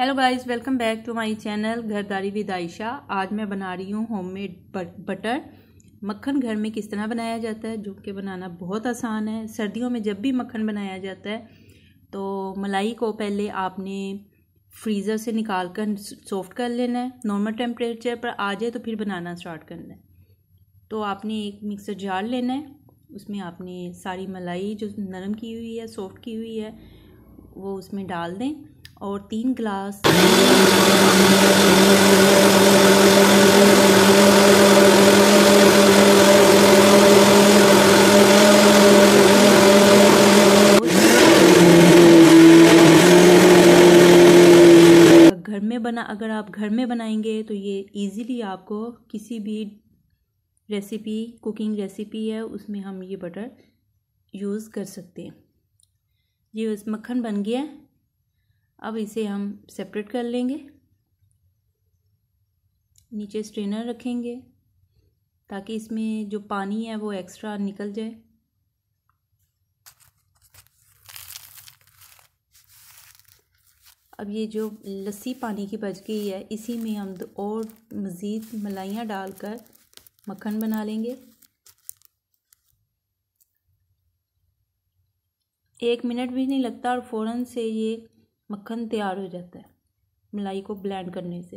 Hello guys welcome back to my channel Ghardari with Ayesha आज मैं बना रही हूँ होममेड बटर मक्खन घर में किस तरह बनाया जाता है जो कि बनाना बहुत आसान है सर्दियों में जब भी मक्खन बनाया जाता है तो मलाई को पहले आपने फ्रीज़र से निकाल कर सॉफ्ट कर लेना है नॉर्मल टेम्परेचर पर आ जाए तो फिर बनाना स्टार्ट करना है तो आपने एक मिक्सर जार लेना है उसमें आपने सारी मलाई जो नरम की हुई है सॉफ्ट की हुई है वो उसमें डाल दें और तीन ग्लास घर में बना अगर आप घर में बनाएंगे तो ये इजीली आपको किसी भी रेसिपी कुकिंग रेसिपी है उसमें हम ये बटर यूज़ कर सकते हैं ये मक्खन बन गया अब इसे हम सेपरेट कर लेंगे नीचे स्ट्रेनर रखेंगे ताकि इसमें जो पानी है वो एक्स्ट्रा निकल जाए अब ये जो लस्सी पानी की बच गई है इसी में हम और मज़ीद मलाइयाँ डालकर मक्खन बना लेंगे एक मिनट भी नहीं लगता और फ़ौरन से ये मक्खन तैयार हो जाता है मलाई को ब्लेंड करने से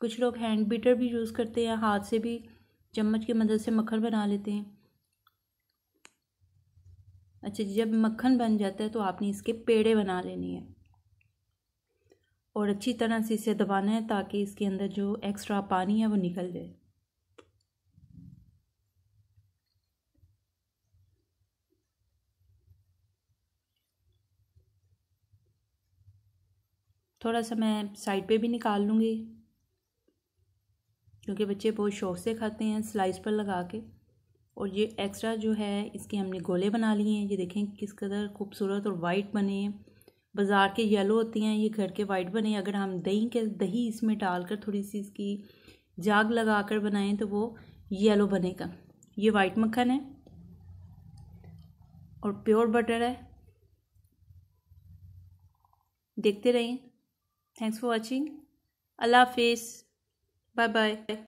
कुछ लोग हैंड बीटर भी यूज़ करते हैं हाथ से भी चम्मच की मदद से मक्खन बना लेते हैं अच्छा जब मक्खन बन जाता है तो आपने इसके पेड़े बना लेनी है और अच्छी तरह से इसे दबाना है ताकि इसके अंदर जो एक्स्ट्रा पानी है वो निकल जाए थोड़ा सा मैं साइड पे भी निकाल लूँगी क्योंकि बच्चे बहुत शौक से खाते हैं स्लाइस पर लगा के और ये एक्स्ट्रा जो है इसके हमने गोले बना लिए हैं ये देखें किस कदर खूबसूरत और वाइट बने हैं बाज़ार के येलो होती हैं ये घर के वाइट बने अगर हम दही के दही इसमें डालकर थोड़ी सी इसकी जाग लगा कर बनाएँ तो वो येलो बनेगा ये वाइट मक्खन है और प्योर बटर है देखते रहें Thanks for watching. Allah Hafiz. Bye bye.